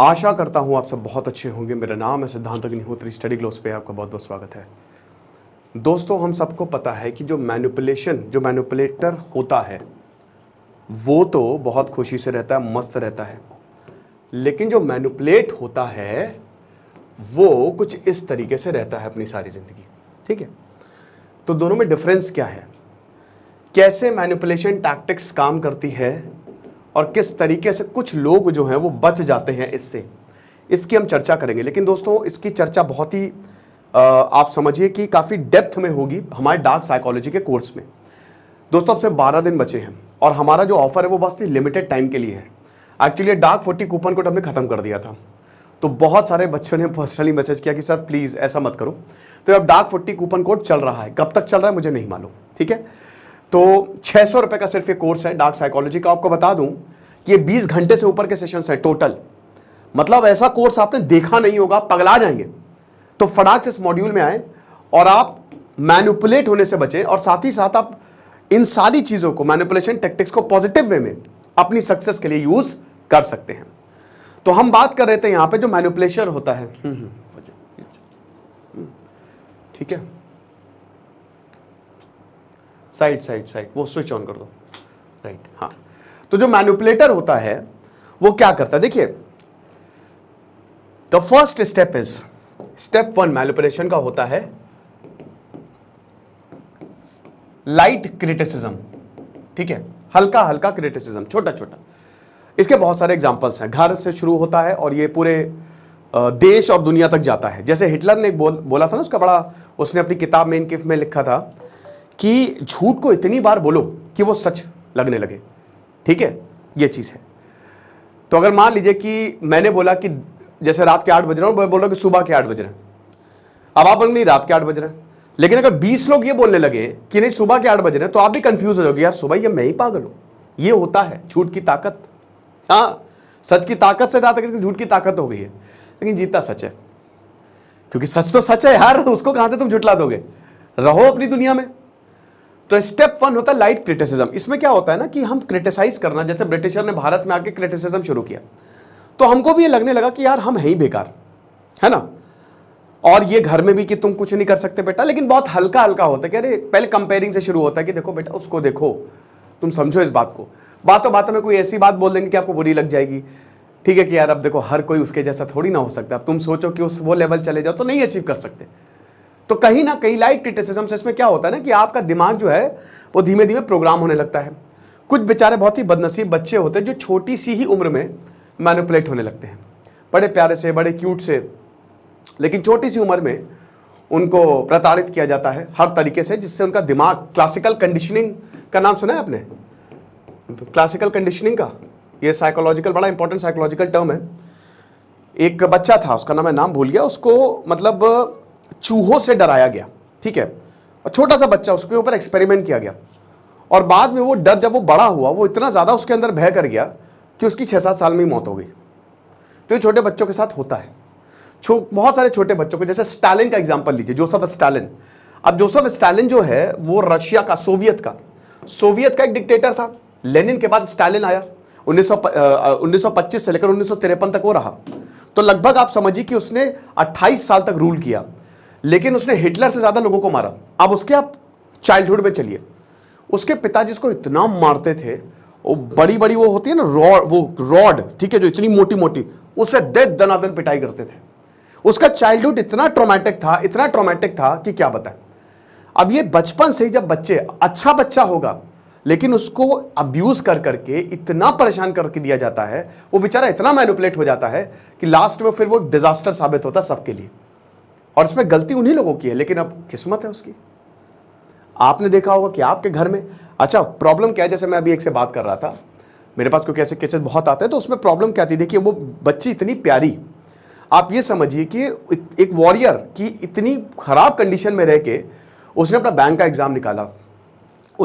आशा करता हूँ आप सब बहुत अच्छे होंगे मेरा नाम है सिद्धांत अग्निहोत्री स्टडी ग्लोस पे आपका बहुत बहुत स्वागत है दोस्तों हम सबको पता है कि जो मैनुपलेशन जो मैनुपलेटर होता है वो तो बहुत खुशी से रहता है मस्त रहता है लेकिन जो मैनुपलेट होता है वो कुछ इस तरीके से रहता है अपनी सारी ज़िंदगी ठीक है तो दोनों में डिफरेंस क्या है कैसे मैनुपलेशन टैक्टिक्स काम करती है और किस तरीके से कुछ लोग जो हैं वो बच जाते हैं इससे इसकी हम चर्चा करेंगे लेकिन दोस्तों इसकी चर्चा बहुत ही आप समझिए कि काफ़ी डेप्थ में होगी हमारे डार्क साइकोलॉजी के कोर्स में दोस्तों अब से बारह दिन बचे हैं और हमारा जो ऑफर है वो बस लिमिटेड टाइम के लिए है actually dark forty coupon code तो हमने ख़त्म कर दिया था तो बहुत सारे बच्चों ने पर्सनली मैसेज किया कि सर प्लीज़ ऐसा मत करो तो अब डार्क फोर्टी कूपन कोड चल रहा है कब तक चल रहा है मुझे नहीं मालूम ठीक है तो छह सौ रुपए का सिर्फ ये कोर्स है डार्क साइकोलॉजी का आपको बता दूं कि ये बीस घंटे से ऊपर के सेशन है टोटल मतलब ऐसा कोर्स आपने देखा नहीं होगा पगला जाएंगे तो फटाक से इस मॉड्यूल में आए और आप मैनुपुलेट होने से बचें और साथ ही साथ आप इन सारी चीज़ों को मैनुपुलेशन टेक्टिक्स को पॉजिटिव वे में अपनी सक्सेस के लिए यूज़ कर सकते हैं तो हम बात कर रहे थे यहाँ पे जो मैनुपुलेशन होता है हम्म, हम्म, ठीक है साइड साइड साइड वो स्विच ऑन कर दो राइट हाँ तो जो मैनुपुलेटर होता है वो क्या करता है देखिए the first step is step one manipulation का होता है लाइट क्रिटिसिज्म ठीक है हल्का हल्का क्रिटिसिज्म छोटा छोटा इसके बहुत सारे एग्जांपल्स हैं घर से शुरू होता है और ये पूरे देश और दुनिया तक जाता है जैसे हिटलर ने बोल बोला था ना उसका बड़ा उसने अपनी किताब में इनकिफ में लिखा था कि झूठ को इतनी बार बोलो कि वो सच लगने लगे ठीक है ये चीज़ है तो अगर मान लीजिए कि मैंने बोला कि जैसे रात के आठ बज रहे हैं बोल रहा हूँ कि सुबह के आठ बज रहे हैं अब आप बोलेंगे रात के आठ बज रहे हैं लेकिन अगर बीस लोग ये बोलने लगे कि नहीं सुबह के आठ बज रहे हैं तो आप भी कंफ्यूज हो जाओगे यार सुबह ये मैं ही पागल हूं ये होता है झूठ की ताकत हाँ सच की ताकत से ज़्यादा करके झूठ की ताकत हो गई है लेकिन जीतता सच है क्योंकि सच तो सच है यार उसको कहाँ से तुम झुटला दोगे रहो अपनी दुनिया में तो स्टेप वन होता है लाइट क्रिटिसिज्म इसमें क्या होता है ना कि हम क्रिटिसाइज करना जैसे ब्रिटिशर ने भारत में आके क्रिटिसिज्म शुरू किया तो हमको भी ये लगने लगा कि यार हम है ही बेकार है ना और ये घर में भी कि तुम कुछ नहीं कर सकते बेटा लेकिन बहुत हल्का हल्का होता है कि अरे पहले कंपेयरिंग से शुरू होता है कि देखो बेटा उसको देखो तुम समझो इस बात को बातों बातों में कोई ऐसी बात बोल देंगे कि आपको बुरी लग जाएगी ठीक है कि यार अब देखो हर कोई उसके जैसा थोड़ी ना हो सकता अब तुम सोचो कि उस वो लेवल चले जाओ तो नहीं अचीव कर सकते तो कहीं ना कहीं लाइट क्रिटिसिज्म से इसमें क्या होता है ना कि आपका दिमाग जो है वो धीमे धीमे प्रोग्राम होने लगता है कुछ बेचारे बहुत ही बदनसीब बच्चे होते हैं जो छोटी सी ही उम्र में मैनुपलेट होने लगते हैं बड़े प्यारे से बड़े क्यूट से लेकिन छोटी सी उम्र में उनको प्रताड़ित किया जाता है हर तरीके से जिससे उनका दिमाग क्लासिकल कंडीशनिंग का नाम सुना है आपने क्लासिकल कंडीशनिंग का ये साइकोलॉजिकल बड़ा इंपॉर्टेंट साइकोलॉजिकल टर्म है एक बच्चा था उसका नाम है नाम भूल गया उसको मतलब चूहों से डराया गया ठीक है और छोटा सा बच्चा उसके ऊपर एक्सपेरिमेंट किया गया और बाद में वो डर जब वो बड़ा हुआ वो इतना ज़्यादा उसके अंदर भय कर गया कि उसकी छः सात साल में ही मौत हो गई तो ये छोटे बच्चों के साथ होता है छो बहुत सारे छोटे बच्चों को जैसे स्टालिन का एग्जाम्पल लीजिए जोसफ स्टालिन अब जोसफ स्टालिन जो है वो रशिया का सोवियत का सोवियत का एक डिक्टेटर था लेनिन के बाद स्टालिन आया 1925 से लेकर उन्नीस तक वो रहा तो लगभग आप समझिए कि उसने 28 साल तक रूल किया लेकिन उसने हिटलर से ज़्यादा लोगों को मारा अब उसके आप चाइल्डहुड में चलिए उसके पिताजी जिसको इतना मारते थे वो बड़ी बड़ी वो होती है ना रॉड वो रॉड ठीक है जो इतनी मोटी मोटी उससे डेड दनादन पिटाई करते थे उसका चाइल्डहुड इतना ट्रोमैटिक था इतना ट्रोमैटिक था कि क्या बताएं अब ये बचपन से ही जब बच्चे अच्छा बच्चा होगा लेकिन उसको अब्यूज़ कर करके इतना परेशान करके दिया जाता है वो बेचारा इतना मैनुपलेट हो जाता है कि लास्ट में फिर वो डिजास्टर साबित होता सबके लिए और इसमें गलती उन्हीं लोगों की है लेकिन अब किस्मत है उसकी आपने देखा होगा कि आपके घर में अच्छा प्रॉब्लम क्या है जैसे मैं अभी एक से बात कर रहा था मेरे पास क्योंकि ऐसे केसेस बहुत आते हैं तो उसमें प्रॉब्लम क्या थी देखिए वो बच्ची इतनी प्यारी आप ये समझिए कि एक वॉरियर की इतनी ख़राब कंडीशन में रह के उसने अपना बैंक का एग्ज़ाम निकाला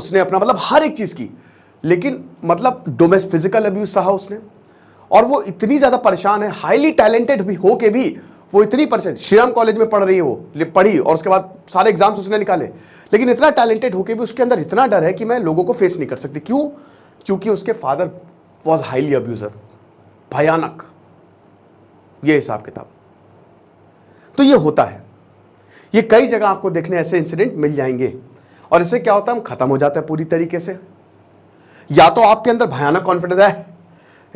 उसने अपना मतलब हर एक चीज़ की लेकिन मतलब डोमेस्ट फिजिकल अब्यूज सहा उसने और वो इतनी ज़्यादा परेशान है हाईली टैलेंटेड भी हो के भी वो इतनी परसेंट श्रीराम कॉलेज में पढ़ रही है वो पढ़ी और उसके बाद सारे एग्जाम्स उसने निकाले लेकिन इतना टैलेंटेड होकर भी उसके अंदर इतना डर है कि मैं लोगों को फेस नहीं कर सकती क्यों क्योंकि उसके फादर वॉज हाईली अब्यूजर भयानक ये हिसाब किताब तो ये होता है ये कई जगह आपको देखने ऐसे इंसिडेंट मिल जाएंगे और इससे क्या होता है हम खत्म हो जाता है पूरी तरीके से या तो आपके अंदर भयानक कॉन्फिडेंस है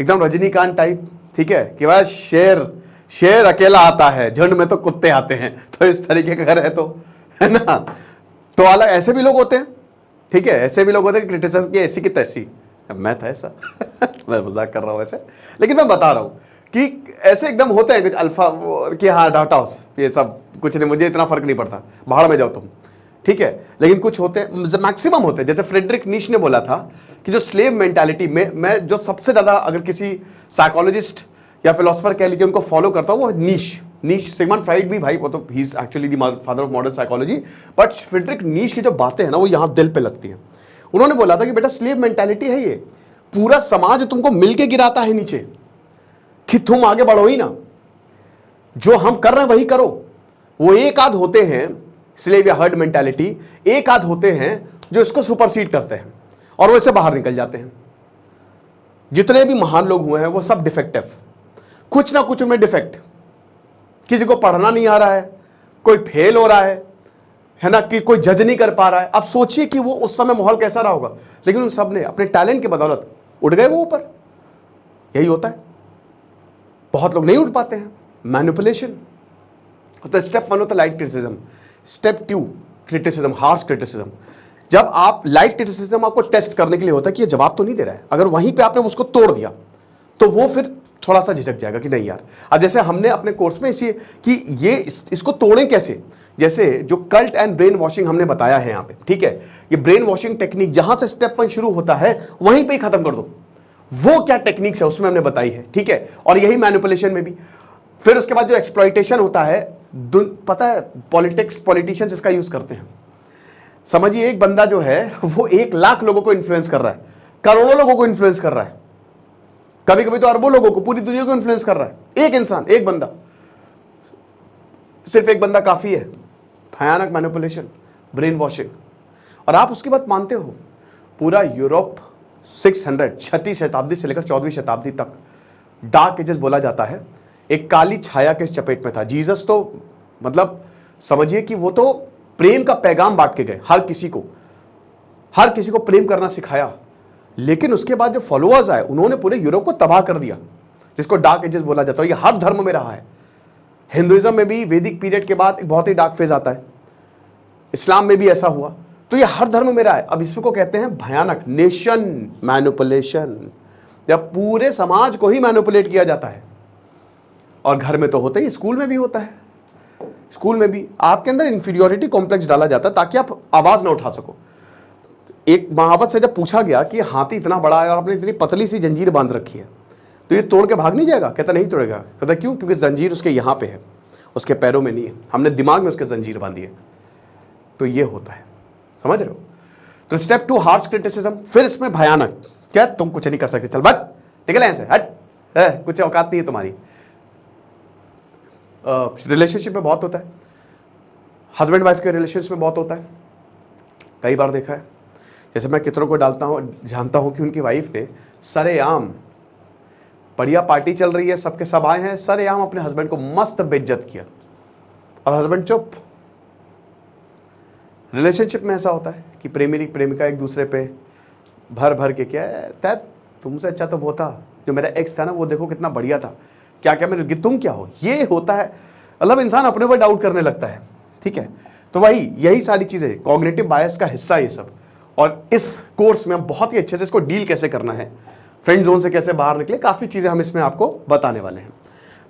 एकदम रजनीकांत टाइप ठीक है कि वह शेर शेर अकेला आता है झंड में तो कुत्ते आते हैं तो इस तरीके का घर है तो है ना तो अलग ऐसे भी लोग होते हैं ठीक है ऐसे भी लोग होते हैं क्रिटिसाइज की ऐसी की तैसी मैं था तो ऐसा मैं मजाक कर रहा हूँ ऐसे लेकिन मैं बता रहा हूँ कि ऐसे एकदम होते हैं कुछ अल्फा कि हाँ डाटा हाउस ये सब कुछ नहीं मुझे इतना फर्क नहीं पड़ता बाहर में जाओ तुम ठीक है लेकिन कुछ होते हैं मैक्सिमम होते हैं जैसे फ्रेडरिक नीश ने बोला था कि जो स्लेव मेंटालिटी में मैं जो सबसे ज़्यादा अगर किसी साइकोलॉजिस्ट या फिलोसफर कह लीजिए उनको फॉलो करता हूँ वो नीश नीश सिगमन फ्राइड भी भाई वो तो he is actually the father of modern psychology but Friedrich Nietzsche की जो बातें हैं ना वो यहाँ दिल पे लगती हैं उन्होंने बोला था कि बेटा स्लेव मेंटेलिटी है ये पूरा समाज तुमको मिलके गिराता है नीचे कि तुम आगे बढ़ो ही ना जो हम कर रहे हैं वही करो वो एक आध होते हैं स्लेव या हर्ड मेंटेलिटी एक आध होते हैं जो इसको सुपरसीड करते हैं और वो इसे बाहर निकल जाते हैं जितने भी महान लोग हुए हैं वो सब डिफेक्टिव कुछ ना कुछ उनमें डिफेक्ट किसी को पढ़ना नहीं आ रहा है कोई फेल हो रहा है है ना कि कोई जज नहीं कर पा रहा है आप सोचिए कि वो उस समय माहौल कैसा रहा होगा लेकिन उन सब ने अपने टैलेंट की बदौलत उठ गए वो ऊपर यही होता है बहुत लोग नहीं उठ पाते हैं मैनिपुलेशन तो स्टेप वन होता है light criticism step two criticism harsh criticism जब आप लाइट क्रिटिसिज्म आपको टेस्ट करने के लिए होता है कि ये जवाब तो नहीं दे रहा है अगर वहीं पे आपने उसको तोड़ दिया तो वो फिर थोड़ा सा झिझक जाएगा कि नहीं यार अब जैसे हमने अपने कोर्स में इसी कि ये इस, इसको तोड़ें कैसे जैसे जो कल्ट एंड ब्रेन वॉशिंग हमने बताया है यहाँ पे ठीक है ये ब्रेन वॉशिंग टेक्निक जहां से स्टेप वन शुरू होता है वहीं पे ही खत्म कर दो वो क्या टेक्निक्स है उसमें हमने बताई है ठीक है और यही मैनिपुलेशन में भी फिर उसके बाद जो एक्सप्लाइटेशन होता है पता है पॉलिटिक्स पॉलिटिशियंस इसका यूज करते हैं समझिए एक बंदा जो है वो एक लाख लोगों को इन्फ्लुएंस कर रहा है करोड़ों लोगों को इन्फ्लुएंस कर रहा है कभी कभी तो अरबों लोगों को पूरी दुनिया को इन्फ्लुएंस कर रहा है एक इंसान एक बंदा सिर्फ एक बंदा काफी है भयानक मैनिपुलेशन ब्रेन वॉशिंग और आप उसकी बात मानते हो पूरा यूरोप 600 छठी शताब्दी से लेकर चौदहवीं शताब्दी तक डार्क एजेस बोला जाता है एक काली छाया के चपेट में था जीसस तो मतलब समझिए कि वो तो प्रेम का पैगाम बांट के गए हर किसी को हर किसी को प्रेम करना सिखाया लेकिन उसके बाद जो फॉलोअर्स आए उन्होंने पूरे यूरोप को तबाह कर दिया जिसको डार्क एजेस बोला जाता है ये हर धर्म में रहा है हिंदुइज्म में भी वैदिक पीरियड के बाद एक बहुत ही डार्क फेज आता है इस्लाम में भी ऐसा हुआ तो ये हर धर्म में रहा है अब इसमें को कहते हैं भयानक नेशन मैनुपुलेशन जब पूरे समाज को ही मैनुपुलेट किया जाता है और घर में तो होता ही स्कूल में भी होता है स्कूल में भी आपके अंदर इंफीरियोरिटी कॉम्प्लेक्स डाला जाता है ताकि आप आवाज़ ना उठा सको एक महावत से जब पूछा गया कि हाथी इतना बड़ा है और आपने इतनी पतली सी जंजीर बांध रखी है तो ये तोड़ के भाग नहीं जाएगा कहता नहीं तोड़ेगा कहता क्यों क्योंकि जंजीर उसके यहाँ पे है उसके पैरों में नहीं है हमने दिमाग में उसके जंजीर बांधी है तो ये होता है समझ रहे हो तो स्टेप टू हार्श क्रिटिसिज्म फिर इसमें भयानक क्या तुम कुछ नहीं कर सकते चल बट निकल ऐसे हट है कुछ औकात नहीं है तुम्हारी रिलेशनशिप में बहुत होता है हस्बैंड वाइफ के रिलेशनशिप में बहुत होता है कई बार देखा है जैसे मैं कितनों को डालता हूँ जानता हूँ कि उनकी वाइफ ने सरेआम बढ़िया पार्टी चल रही है सबके सब आए हैं सरेआम अपने हस्बैंड को मस्त बेज्जत किया और हस्बैंड चुप रिलेशनशिप में ऐसा होता है कि प्रेमी प्रेमिका एक दूसरे पे भर भर के क्या तय तुमसे अच्छा तो वो था जो मेरा एक्स था ना वो देखो कितना बढ़िया था क्या क्या मेरे तुम क्या हो ये होता है मतलब इंसान अपने ऊपर डाउट करने लगता है ठीक है तो वही यही सारी चीज़ें कॉग्नेटिव बायस का हिस्सा ये सब और इस कोर्स में हम बहुत ही अच्छे से इसको डील कैसे करना है फ्रेंड जोन से कैसे बाहर निकले काफ़ी चीज़ें हम इसमें आपको बताने वाले हैं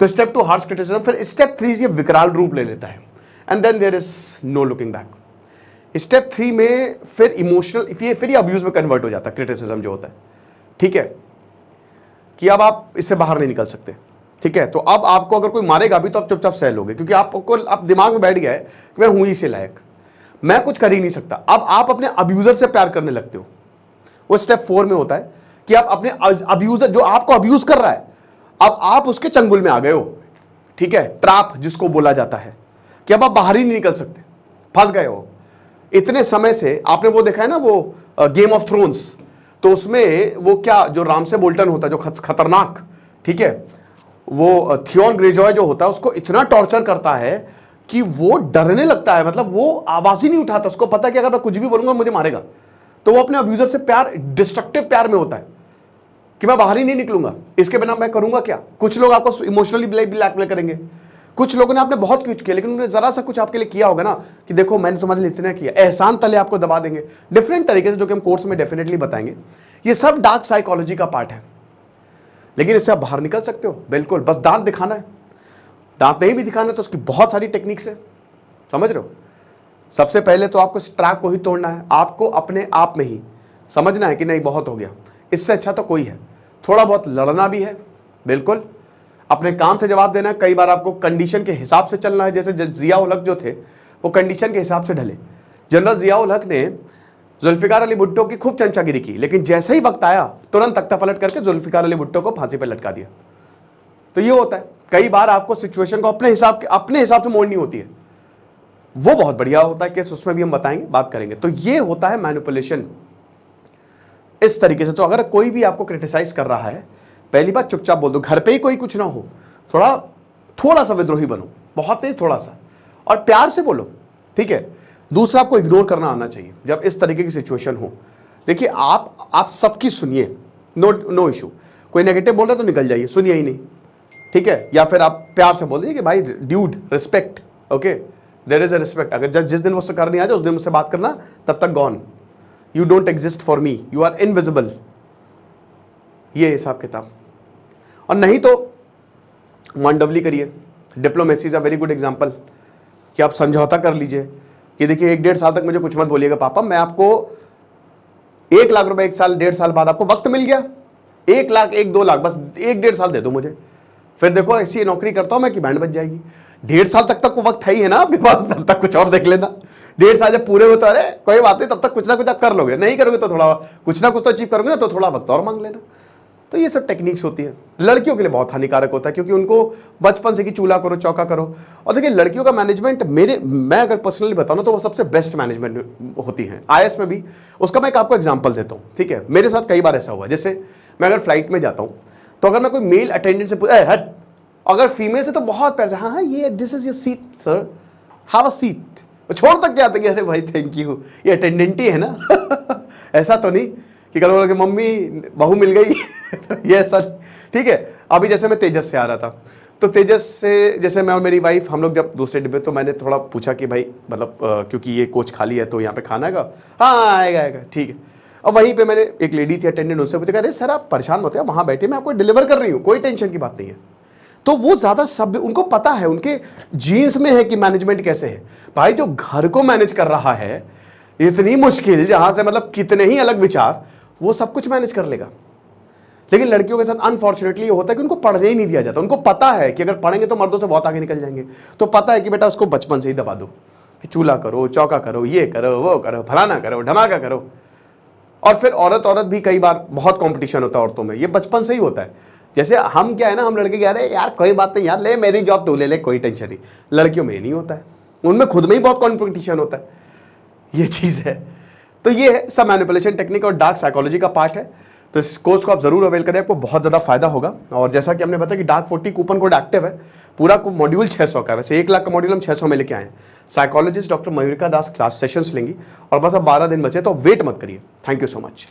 तो स्टेप टू हार्स क्रिटिसिज्म फिर स्टेप थ्री ये विकराल रूप ले लेता है and then there is no looking back step three में फिर इमोशनल ये फिर ये अब्यूज में कन्वर्ट हो जाता है क्रिटिसिज्म जो होता है ठीक है कि अब आप इससे बाहर नहीं निकल सकते ठीक है तो अब आपको अगर कोई मारेगा भी तो आप चुपचाप सह लोगे क्योंकि आपको आप दिमाग में बैठ गया है कि मैं हूं ही से लायक मैं कुछ कर ही नहीं सकता अब आप अपने अब्यूज़र से प्यार करने लगते हो वो स्टेप फोर में होता है कि आप अपने अब्यूज़र जो आपको अब्यूज़ कर रहा है अब आप उसके चंगुल में आ गए हो ठीक है ट्रैप जिसको बोला जाता है कि अब आप बाहर ही नहीं निकल सकते फंस गए हो इतने समय से आपने वो देखा है ना वो गेम ऑफ थ्रोन्स तो उसमें वो क्या जो राम से बोल्टन होता है जो खतरनाक ठीक है वो थियोन ग्रेजॉय जो होता है उसको इतना टॉर्चर करता है कि वो डरने लगता है मतलब वो आवाज ही नहीं उठाता उसको पता कि अगर मैं कुछ भी बोलूंगा मुझे मारेगा तो वो अपने अब्यूजर से प्यार डिस्ट्रक्टिव प्यार में होता है कि मैं बाहर ही नहीं निकलूंगा इसके बिना मैं करूंगा क्या कुछ लोग आपको इमोशनली ब्लैकमेल करेंगे कुछ लोगों ने आपने बहुत क्यूट किया लेकिन उन्होंने जरा सा कुछ आपके लिए किया होगा ना कि देखो मैंने तुम्हारे लिए इतना किया एहसान तले आपको दबा देंगे डिफरेंट तरीके से जो कि हम कोर्स में डेफिनेटली बताएंगे ये सब डार्क साइकोलॉजी का पार्ट है लेकिन इससे आप बाहर निकल सकते हो बिल्कुल बस दांत दिखाना है दांत नहीं भी दिखाना तो उसकी बहुत सारी टेक्निक्स है समझ रहे हो सबसे पहले तो आपको इस ट्रैप को ही तोड़ना है आपको अपने आप में ही समझना है कि नहीं बहुत हो गया इससे अच्छा तो कोई है थोड़ा बहुत लड़ना भी है बिल्कुल अपने काम से जवाब देना है कई बार आपको कंडीशन के हिसाब से चलना है जैसे जिया उलहक जो थे वो कंडीशन के हिसाब से ढले जनरल जिया उलहक ने जुल्फ़िकार अली भुट्टो की खूब चंचागिरी की लेकिन जैसे ही वक्त आया तुरंत तख्ता पलट करके जुल्फ़िकार अली भुट्टो को फांसी पर लटका दिया तो ये होता है कई बार आपको सिचुएशन को अपने हिसाब अपने हिसाब से मोड़नी होती है वो बहुत बढ़िया होता है केस उसमें भी हम बताएंगे बात करेंगे तो ये होता है मैनिपुलेशन इस तरीके से तो अगर कोई भी आपको क्रिटिसाइज कर रहा है पहली बात चुपचाप बोल दो घर पे ही कोई कुछ ना हो थोड़ा थोड़ा सा विद्रोही बनो बहुत नहीं थोड़ा सा और प्यार से बोलो ठीक है दूसरा आपको इग्नोर करना आना चाहिए जब इस तरीके की सिचुएशन हो देखिए आप आप सबकी सुनिए नो नो इशू कोई नेगेटिव बोल रहा है तो निकल जाइए सुनिए ही नहीं ठीक है या फिर आप प्यार से बोल दीजिए कि भाई dude respect okay there is a respect अगर जस्ट जिस दिन मुझसे कर नहीं आ जाए उस दिन मुझसे बात करना तब तक gone you don't exist for me you are invisible ये हिसाब किताब और नहीं तो मांडवली करिए diplomacy is a very good example कि आप समझौता कर लीजिए कि देखिए एक डेढ़ साल तक मुझे कुछ मत बोलिएगा पापा मैं आपको एक लाख रुपए एक साल डेढ़ साल बाद आपको वक्त मिल गया एक लाख एक दो लाख बस एक डेढ़ साल दे दो मुझे फिर देखो ऐसी नौकरी करता हूँ मैं कि बैंड बच जाएगी डेढ़ साल तक तक को वक्त है ही है ना आपके पास तब तक कुछ और देख लेना डेढ़ साल जब पूरे होता रहे कोई बात नहीं तब तक कुछ ना कुछ आप कर लोगे नहीं करोगे तो थोड़ा कुछ ना कुछ तो अचीव करोगे ना तो थोड़ा वक्त और मांग लेना तो ये सब टेक्निक्स होती है लड़कियों के लिए बहुत हानिकारक होता है क्योंकि उनको बचपन से कि चूल्हा करो चौका करो और देखिए लड़कियों का मैनेजमेंट मेरे मैं अगर पर्सनली बताऊँ तो वो सबसे बेस्ट मैनेजमेंट होती है आई में भी उसका मैं एक आपको एग्जाम्पल देता हूँ ठीक है मेरे साथ कई बार ऐसा हुआ जैसे मैं अगर फ्लाइट में जाता हूँ तो अगर मैं कोई मेल अटेंडेंट से पूछा हट अगर फीमेल से तो बहुत प्यार से हाँ हाँ ये this is your seat sir have a seat छोड़ तक क्या आते अरे भाई थैंक यू ये अटेंडेंट ही है ना ऐसा तो नहीं कि कल बोला कि मम्मी बहू मिल गई तो ये सर ठीक है अभी जैसे मैं तेजस से आ रहा था तो तेजस से जैसे मैं और मेरी वाइफ हम लोग जब दूसरे डिब्बे तो मैंने थोड़ा पूछा कि भाई मतलब क्योंकि ये कोच खाली है तो यहाँ पे खाना है हाँ आएगा आएगा ठीक है अब वहीं पे मैंने एक लेडी थी अटेंडेंट उनसे पूछा अरे सर आप परेशान होते हैं वहां बैठे मैं आपको डिलीवर कर रही हूँ कोई टेंशन की बात नहीं है तो वो ज़्यादा सभ्य उनको पता है उनके जीन्स में है कि मैनेजमेंट कैसे है भाई जो घर को मैनेज कर रहा है इतनी मुश्किल जहां से मतलब कितने ही अलग विचार वो सब कुछ मैनेज कर लेगा लेकिन लड़कियों के साथ अनफॉर्चुनेटली होता है कि उनको पढ़ने ही नहीं दिया जाता उनको पता है कि अगर पढ़ेंगे तो मर्दों से बहुत आगे निकल जाएंगे तो पता है कि बेटा उसको बचपन से ही दबा दो चूल्हा करो चौका करो ये करो वो करो फलाना करो धमाका करो और फिर औरत औरत भी कई बार बहुत कॉम्पिटिशन होता है औरतों में ये बचपन से ही होता है जैसे हम क्या है ना हम लड़के कह रहे हैं यार कोई बात नहीं यार ले मेरी जॉब तो ले ले कोई टेंशन नहीं लड़कियों में नहीं होता है उनमें खुद में ही बहुत कॉम्पिटिशन होता है ये चीज़ है तो ये है सब मैनिपुलेशन टेक्निक और डार्क साइकोलॉजी का पार्ट है तो इस कोर्स को आप ज़रूर अवेल करें आपको बहुत ज़्यादा फायदा होगा और जैसा कि हमने बताया कि dark forty coupon code active है पूरा मॉड्यूल 600 का है वैसे एक लाख का मॉड्यूल हम 600 में लेके आए हैं psychologist doctor Mayurika Das class sessions लेंगी और बस अब 12 दिन बचे तो वेट मत करिए थैंक यू सो मच